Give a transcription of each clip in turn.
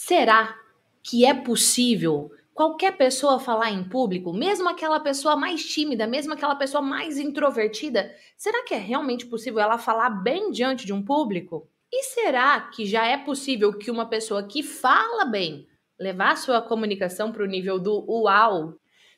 Será que é possível qualquer pessoa falar em público, mesmo aquela pessoa mais tímida, mesmo aquela pessoa mais introvertida? Será que é realmente possível ela falar bem diante de um público? E será que já é possível que uma pessoa que fala bem levar sua comunicação para o nível do uau?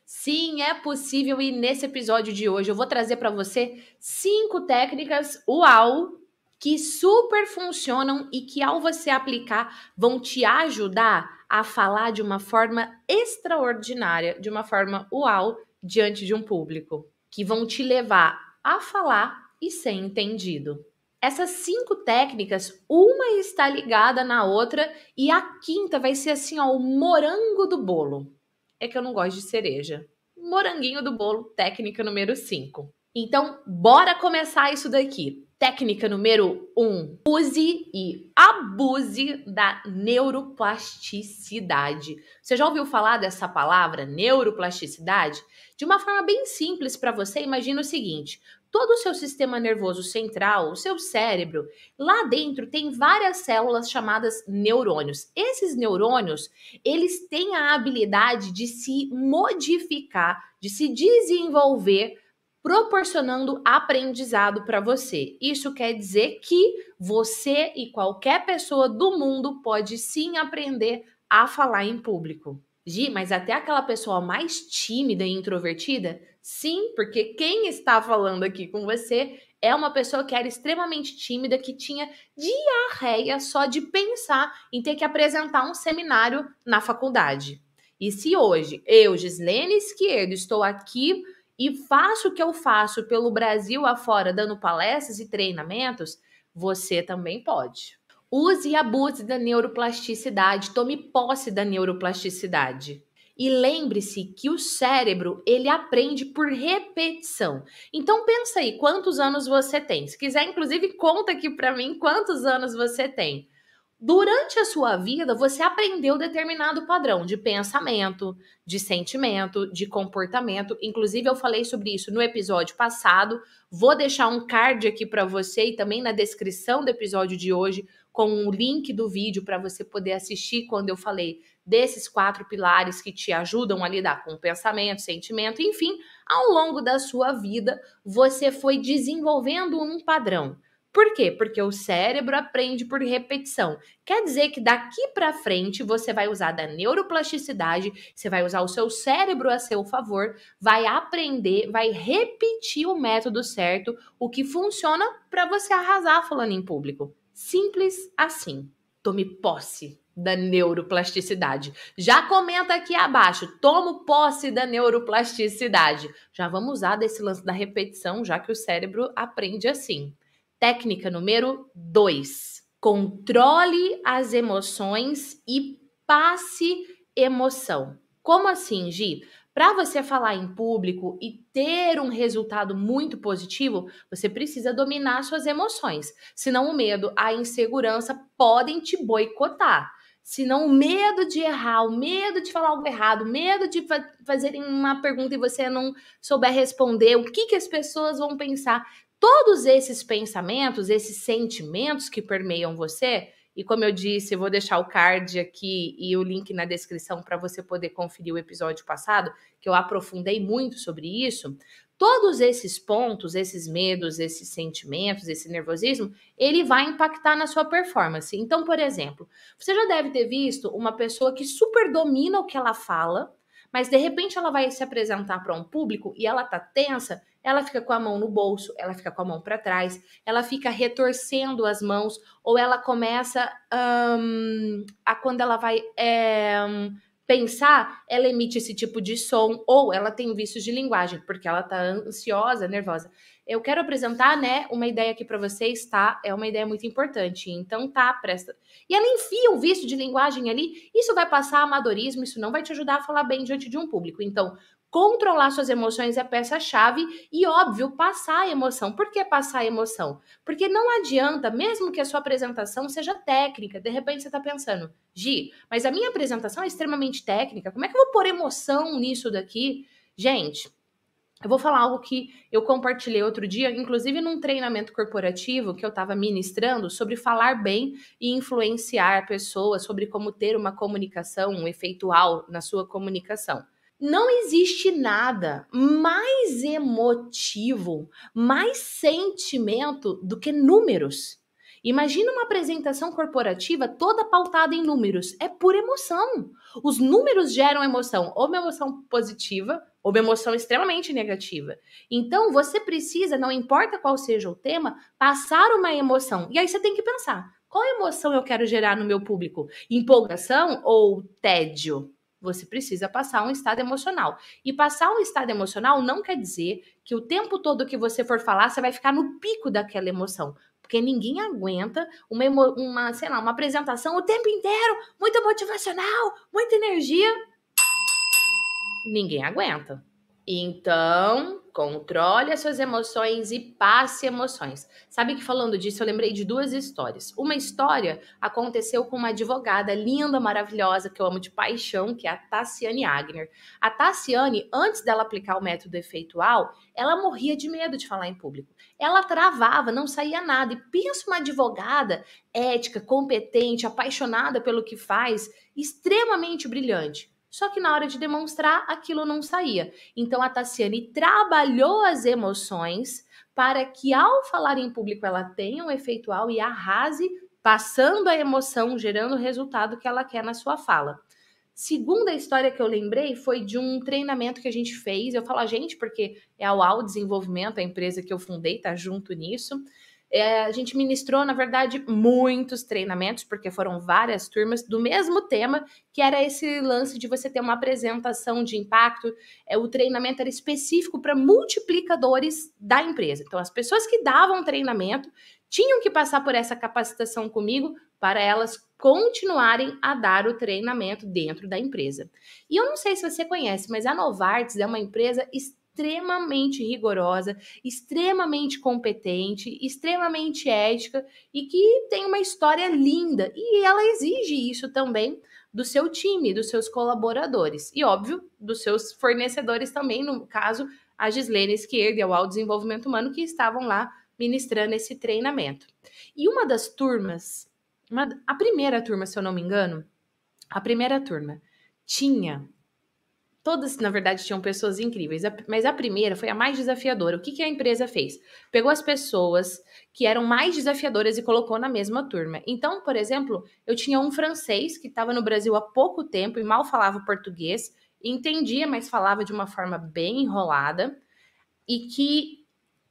Sim, é possível e nesse episódio de hoje eu vou trazer para você cinco técnicas uau que super funcionam e que, ao você aplicar, vão te ajudar a falar de uma forma extraordinária, de uma forma uau, diante de um público, que vão te levar a falar e ser entendido. Essas cinco técnicas, uma está ligada na outra e a quinta vai ser assim, ó, o morango do bolo. É que eu não gosto de cereja. Moranguinho do bolo, técnica número 5. Então, bora começar isso daqui. Técnica número 1: um, use e abuse da neuroplasticidade. Você já ouviu falar dessa palavra, neuroplasticidade? De uma forma bem simples para você, imagina o seguinte: todo o seu sistema nervoso central, o seu cérebro, lá dentro tem várias células chamadas neurônios. Esses neurônios, eles têm a habilidade de se modificar, de se desenvolver proporcionando aprendizado para você. Isso quer dizer que você e qualquer pessoa do mundo pode sim aprender a falar em público. Gi, mas até aquela pessoa mais tímida e introvertida? Sim, porque quem está falando aqui com você é uma pessoa que era extremamente tímida, que tinha diarreia só de pensar em ter que apresentar um seminário na faculdade. E se hoje eu, Gislene Esquerdo, estou aqui e faço o que eu faço pelo Brasil afora, dando palestras e treinamentos, você também pode. Use e abuse da neuroplasticidade, tome posse da neuroplasticidade. E lembre-se que o cérebro, ele aprende por repetição. Então pensa aí, quantos anos você tem? Se quiser, inclusive, conta aqui para mim quantos anos você tem durante a sua vida você aprendeu determinado padrão de pensamento, de sentimento, de comportamento. Inclusive eu falei sobre isso no episódio passado. Vou deixar um card aqui para você e também na descrição do episódio de hoje com o um link do vídeo para você poder assistir quando eu falei desses quatro pilares que te ajudam a lidar com pensamento, sentimento, enfim, ao longo da sua vida você foi desenvolvendo um padrão por quê? Porque o cérebro aprende por repetição. Quer dizer que daqui para frente você vai usar da neuroplasticidade, você vai usar o seu cérebro a seu favor, vai aprender, vai repetir o método certo, o que funciona para você arrasar falando em público. Simples assim. Tome posse da neuroplasticidade. Já comenta aqui abaixo, tomo posse da neuroplasticidade. Já vamos usar desse lance da repetição, já que o cérebro aprende assim. Técnica número 2: controle as emoções e passe emoção. Como assim, Gi? Para você falar em público e ter um resultado muito positivo, você precisa dominar suas emoções. Senão, o medo, a insegurança podem te boicotar. Senão, o medo de errar, o medo de falar algo errado, o medo de fa fazerem uma pergunta e você não souber responder, o que, que as pessoas vão pensar. Todos esses pensamentos, esses sentimentos que permeiam você, e como eu disse, eu vou deixar o card aqui e o link na descrição para você poder conferir o episódio passado, que eu aprofundei muito sobre isso. Todos esses pontos, esses medos, esses sentimentos, esse nervosismo, ele vai impactar na sua performance. Então, por exemplo, você já deve ter visto uma pessoa que super domina o que ela fala, mas de repente ela vai se apresentar para um público e ela tá tensa ela fica com a mão no bolso, ela fica com a mão para trás, ela fica retorcendo as mãos, ou ela começa um, a quando ela vai é, pensar, ela emite esse tipo de som, ou ela tem vícios de linguagem, porque ela tá ansiosa, nervosa. Eu quero apresentar, né, uma ideia aqui para vocês, tá? É uma ideia muito importante. Então, tá, presta. E ela enfia o vício de linguagem ali, isso vai passar amadorismo, isso não vai te ajudar a falar bem diante de um público. Então, Controlar suas emoções é peça-chave e, óbvio, passar a emoção. Por que passar a emoção? Porque não adianta, mesmo que a sua apresentação seja técnica, de repente você está pensando, Gi, mas a minha apresentação é extremamente técnica, como é que eu vou pôr emoção nisso daqui? Gente, eu vou falar algo que eu compartilhei outro dia, inclusive num treinamento corporativo que eu estava ministrando sobre falar bem e influenciar pessoas, sobre como ter uma comunicação, um efeitual na sua comunicação. Não existe nada mais emotivo, mais sentimento do que números. Imagina uma apresentação corporativa toda pautada em números. É pura emoção. Os números geram emoção, ou uma emoção positiva, ou uma emoção extremamente negativa. Então, você precisa, não importa qual seja o tema, passar uma emoção. E aí você tem que pensar: qual emoção eu quero gerar no meu público? Empolgação ou tédio? Você precisa passar um estado emocional. E passar um estado emocional não quer dizer que o tempo todo que você for falar, você vai ficar no pico daquela emoção. Porque ninguém aguenta uma, uma, sei lá, uma apresentação o tempo inteiro, muito motivacional, muita energia. Ninguém aguenta. Então, controle as suas emoções e passe emoções. Sabe que falando disso, eu lembrei de duas histórias. Uma história aconteceu com uma advogada linda, maravilhosa, que eu amo de paixão, que é a Tassiane Agner. A Tassiane, antes dela aplicar o método efeitual, ela morria de medo de falar em público. Ela travava, não saía nada. E pensa uma advogada ética, competente, apaixonada pelo que faz, extremamente brilhante só que na hora de demonstrar, aquilo não saía. Então a Tassiane trabalhou as emoções para que ao falar em público ela tenha um efeito e arrase, passando a emoção, gerando o resultado que ela quer na sua fala. Segunda história que eu lembrei foi de um treinamento que a gente fez. Eu falo a gente porque é a UAU Desenvolvimento, a empresa que eu fundei, tá junto nisso. É, a gente ministrou, na verdade, muitos treinamentos, porque foram várias turmas do mesmo tema, que era esse lance de você ter uma apresentação de impacto. É, o treinamento era específico para multiplicadores da empresa. Então, as pessoas que davam treinamento tinham que passar por essa capacitação comigo para elas continuarem a dar o treinamento dentro da empresa. E eu não sei se você conhece, mas a Novartis é uma empresa extremamente extremamente rigorosa, extremamente competente, extremamente ética e que tem uma história linda. E ela exige isso também do seu time, dos seus colaboradores e, óbvio, dos seus fornecedores também, no caso, a Gislene Esquerda e ao Desenvolvimento Humano que estavam lá ministrando esse treinamento. E uma das turmas, uma, a primeira turma, se eu não me engano, a primeira turma tinha Todas, na verdade, tinham pessoas incríveis, mas a primeira foi a mais desafiadora. O que, que a empresa fez? Pegou as pessoas que eram mais desafiadoras e colocou na mesma turma. Então, por exemplo, eu tinha um francês que estava no Brasil há pouco tempo e mal falava português, entendia, mas falava de uma forma bem enrolada, e que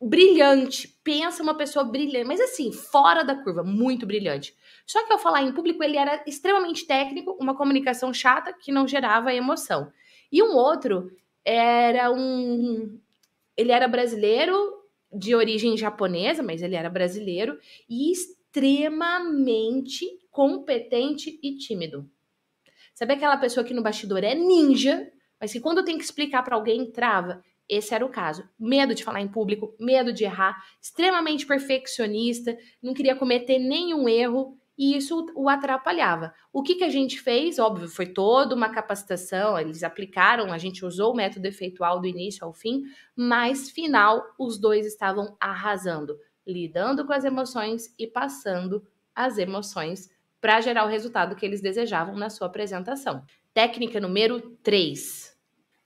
brilhante, pensa uma pessoa brilhante, mas assim, fora da curva, muito brilhante. Só que ao falar em público, ele era extremamente técnico, uma comunicação chata que não gerava emoção. E um outro era um. Ele era brasileiro, de origem japonesa, mas ele era brasileiro, e extremamente competente e tímido. Sabe aquela pessoa que no bastidor é ninja, mas que quando tem que explicar para alguém, trava? Esse era o caso. Medo de falar em público, medo de errar, extremamente perfeccionista, não queria cometer nenhum erro, e isso o atrapalhava. O que, que a gente fez? Óbvio, foi toda uma capacitação, eles aplicaram, a gente usou o método efeitual do início ao fim, mas final os dois estavam arrasando, lidando com as emoções e passando as emoções para gerar o resultado que eles desejavam na sua apresentação. Técnica número 3.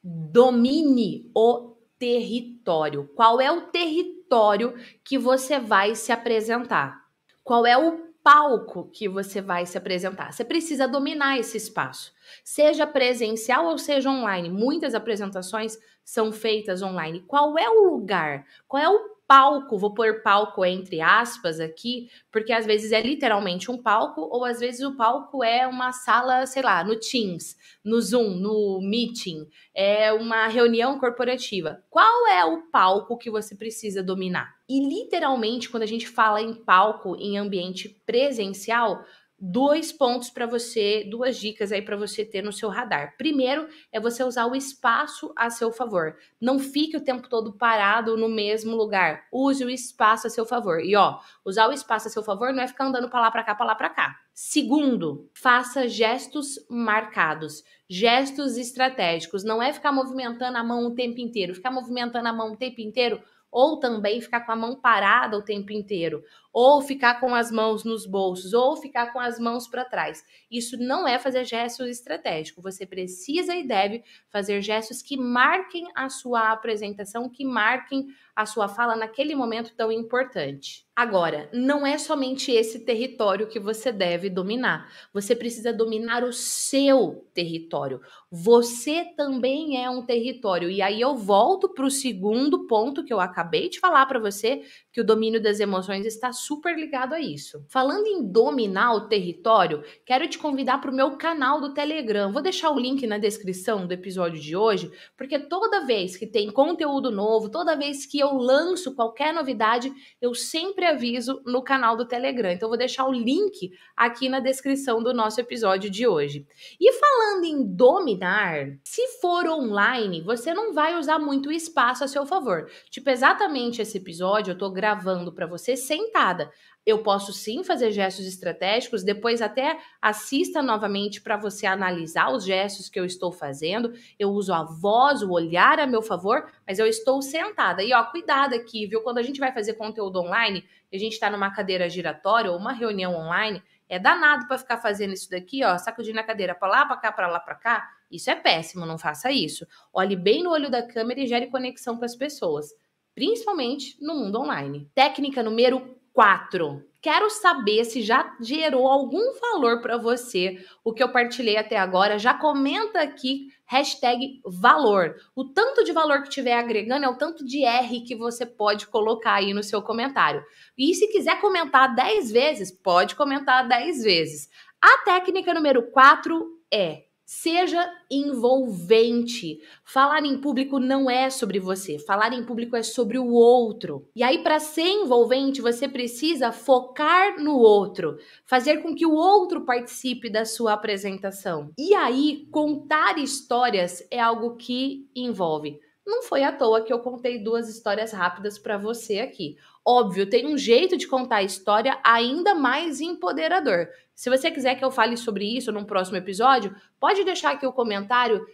Domine o território. Qual é o território que você vai se apresentar? Qual é o palco que você vai se apresentar. Você precisa dominar esse espaço, seja presencial ou seja online. Muitas apresentações são feitas online. Qual é o lugar? Qual é o palco, vou pôr palco entre aspas aqui, porque às vezes é literalmente um palco, ou às vezes o palco é uma sala, sei lá, no Teams, no Zoom, no Meeting, é uma reunião corporativa. Qual é o palco que você precisa dominar? E literalmente, quando a gente fala em palco em ambiente presencial, dois pontos para você, duas dicas aí para você ter no seu radar. Primeiro é você usar o espaço a seu favor. Não fique o tempo todo parado no mesmo lugar. Use o espaço a seu favor. E ó, usar o espaço a seu favor não é ficar andando para lá, para cá, para lá, para cá. Segundo, faça gestos marcados, gestos estratégicos. Não é ficar movimentando a mão o tempo inteiro. Ficar movimentando a mão o tempo inteiro ou também ficar com a mão parada o tempo inteiro, ou ficar com as mãos nos bolsos, ou ficar com as mãos para trás. Isso não é fazer gestos estratégicos. Você precisa e deve fazer gestos que marquem a sua apresentação, que marquem a sua fala naquele momento tão importante. Agora, não é somente esse território que você deve dominar. Você precisa dominar o seu território. Você também é um território. E aí eu volto para o segundo ponto que eu acabei de falar para você, que o domínio das emoções está super ligado a isso. Falando em dominar o território, quero te convidar para o meu canal do Telegram. Vou deixar o link na descrição do episódio de hoje, porque toda vez que tem conteúdo novo, toda vez que eu lanço qualquer novidade, eu sempre aviso no canal do Telegram. Então, vou deixar o link aqui na descrição do nosso episódio de hoje. E falando em dominar, se for online, você não vai usar muito espaço a seu favor. Tipo, exatamente esse episódio eu estou gravando para você sentado. Eu posso sim fazer gestos estratégicos, depois até assista novamente para você analisar os gestos que eu estou fazendo. Eu uso a voz, o olhar a meu favor, mas eu estou sentada. E ó, cuidado aqui, viu? Quando a gente vai fazer conteúdo online, a gente está numa cadeira giratória ou uma reunião online, é danado para ficar fazendo isso daqui, ó, sacudindo a cadeira para lá, para cá, para lá, para cá. Isso é péssimo, não faça isso. Olhe bem no olho da câmera e gere conexão com as pessoas, principalmente no mundo online. Técnica número 4. Quero saber se já gerou algum valor para você o que eu partilhei até agora. Já comenta aqui hashtag valor. O tanto de valor que estiver agregando é o tanto de R que você pode colocar aí no seu comentário. E se quiser comentar 10 vezes, pode comentar 10 vezes. A técnica número 4 é Seja envolvente. Falar em público não é sobre você, falar em público é sobre o outro. E aí, para ser envolvente, você precisa focar no outro, fazer com que o outro participe da sua apresentação. E aí, contar histórias é algo que envolve. Não foi à toa que eu contei duas histórias rápidas para você aqui. Óbvio, tem um jeito de contar a história ainda mais empoderador, se você quiser que eu fale sobre isso num próximo episódio, pode deixar aqui o comentário,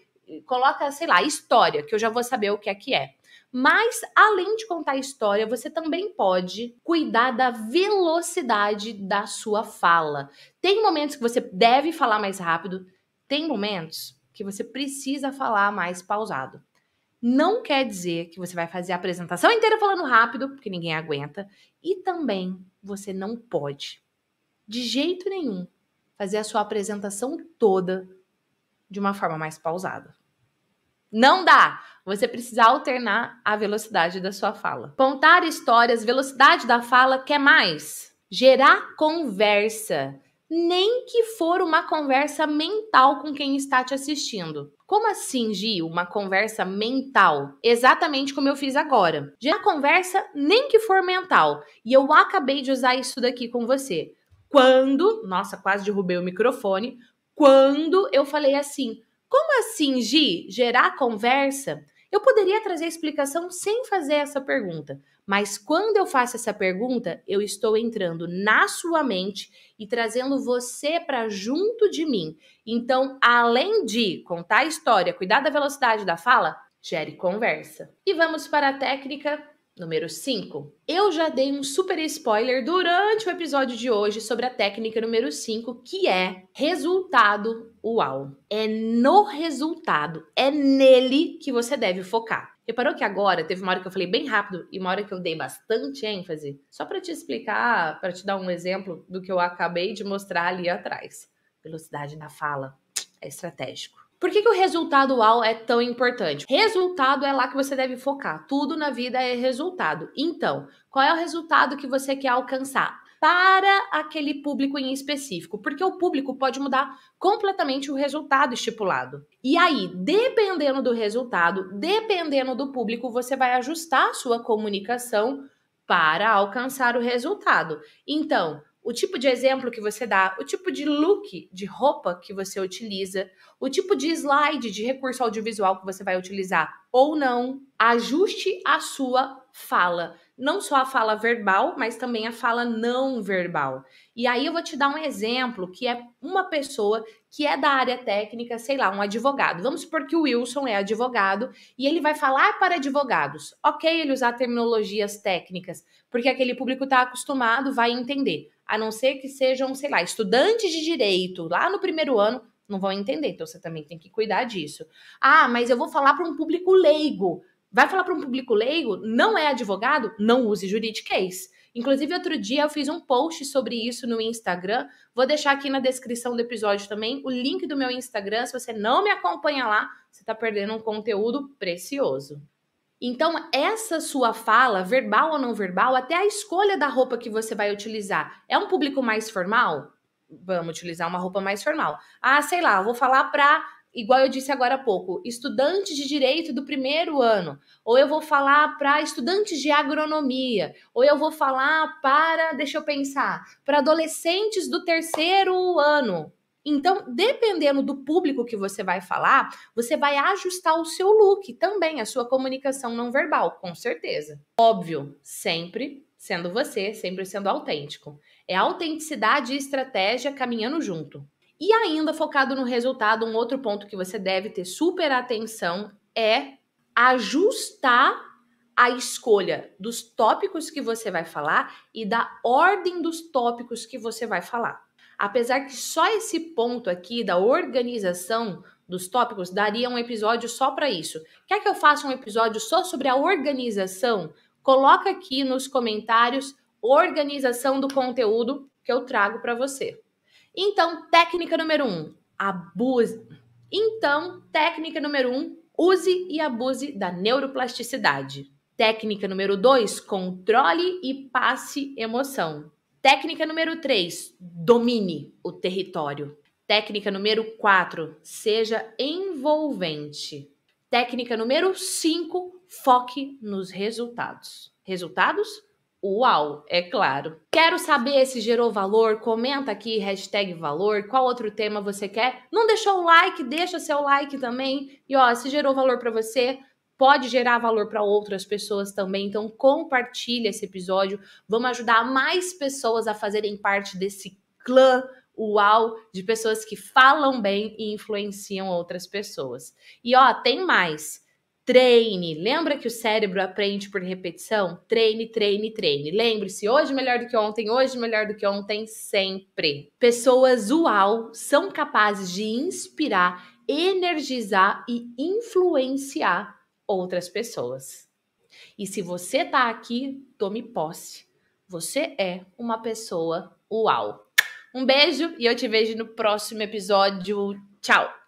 coloca, sei lá, história, que eu já vou saber o que é que é. Mas, além de contar a história, você também pode cuidar da velocidade da sua fala. Tem momentos que você deve falar mais rápido, tem momentos que você precisa falar mais pausado. Não quer dizer que você vai fazer a apresentação inteira falando rápido, porque ninguém aguenta, e também você não pode de jeito nenhum, fazer a sua apresentação toda de uma forma mais pausada. Não dá! Você precisa alternar a velocidade da sua fala. Contar histórias, velocidade da fala, quer é mais? Gerar conversa. Nem que for uma conversa mental com quem está te assistindo. Como assim, Gil? Uma conversa mental? Exatamente como eu fiz agora. Gerar conversa, nem que for mental. E eu acabei de usar isso daqui com você. Quando, nossa, quase derrubei o microfone, quando eu falei assim: como assim, Gi, gerar conversa? Eu poderia trazer a explicação sem fazer essa pergunta, mas quando eu faço essa pergunta, eu estou entrando na sua mente e trazendo você para junto de mim. Então, além de contar a história, cuidar da velocidade da fala, gere conversa. E vamos para a técnica Número 5. Eu já dei um super spoiler durante o episódio de hoje sobre a técnica número 5, que é resultado uau. É no resultado, é nele que você deve focar. Reparou que agora teve uma hora que eu falei bem rápido e uma hora que eu dei bastante ênfase? Só para te explicar, para te dar um exemplo do que eu acabei de mostrar ali atrás. Velocidade na fala é estratégico. Por que, que o resultado UAU é tão importante? Resultado é lá que você deve focar. Tudo na vida é resultado. Então, qual é o resultado que você quer alcançar? Para aquele público em específico, porque o público pode mudar completamente o resultado estipulado. E aí, dependendo do resultado, dependendo do público, você vai ajustar a sua comunicação para alcançar o resultado. Então, o tipo de exemplo que você dá, o tipo de look de roupa que você utiliza, o tipo de slide de recurso audiovisual que você vai utilizar ou não. Ajuste a sua fala, não só a fala verbal, mas também a fala não verbal. E aí eu vou te dar um exemplo que é uma pessoa que é da área técnica, sei lá, um advogado. Vamos supor que o Wilson é advogado e ele vai falar para advogados. Ok, ele usar terminologias técnicas, porque aquele público está acostumado, vai entender a não ser que sejam, sei lá, estudantes de direito lá no primeiro ano, não vão entender. Então você também tem que cuidar disso. Ah, mas eu vou falar para um público leigo. Vai falar para um público leigo? Não é advogado? Não use juridiquês. Inclusive, outro dia eu fiz um post sobre isso no Instagram. Vou deixar aqui na descrição do episódio também o link do meu Instagram. Se você não me acompanha lá, você está perdendo um conteúdo precioso. Então, essa sua fala, verbal ou não verbal, até a escolha da roupa que você vai utilizar. É um público mais formal? Vamos utilizar uma roupa mais formal. Ah, sei lá, vou falar para, igual eu disse agora há pouco, estudante de direito do primeiro ano. Ou eu vou falar para estudantes de agronomia. Ou eu vou falar para, deixa eu pensar, para adolescentes do terceiro ano. Então, dependendo do público que você vai falar, você vai ajustar o seu look também, a sua comunicação não verbal, com certeza. Óbvio, sempre sendo você, sempre sendo autêntico. É autenticidade e estratégia caminhando junto. E ainda focado no resultado, um outro ponto que você deve ter super atenção é ajustar a escolha dos tópicos que você vai falar e da ordem dos tópicos que você vai falar. Apesar que só esse ponto aqui da organização dos tópicos daria um episódio só para isso. Quer que eu faça um episódio só sobre a organização? Coloca aqui nos comentários organização do conteúdo que eu trago para você. Então, técnica número um, abuse. Então, técnica número um, use e abuse da neuroplasticidade. Técnica número dois, controle e passe emoção. Técnica número 3, domine o território. Técnica número 4, seja envolvente. Técnica número 5, foque nos resultados. Resultados? Uau, é claro. Quero saber se gerou valor, comenta aqui, hashtag valor, qual outro tema você quer. Não deixou o like, deixa seu like também. E ó, se gerou valor para você, pode gerar valor para outras pessoas também. Então compartilha esse episódio, vamos ajudar mais pessoas a fazerem parte desse clã uau de pessoas que falam bem e influenciam outras pessoas. E ó, tem mais. Treine. Lembra que o cérebro aprende por repetição? Treine, treine, treine. Lembre-se, hoje melhor do que ontem, hoje melhor do que ontem, sempre. Pessoas uau são capazes de inspirar, energizar e influenciar outras pessoas. E se você tá aqui, tome posse. Você é uma pessoa uau. Um beijo e eu te vejo no próximo episódio. Tchau!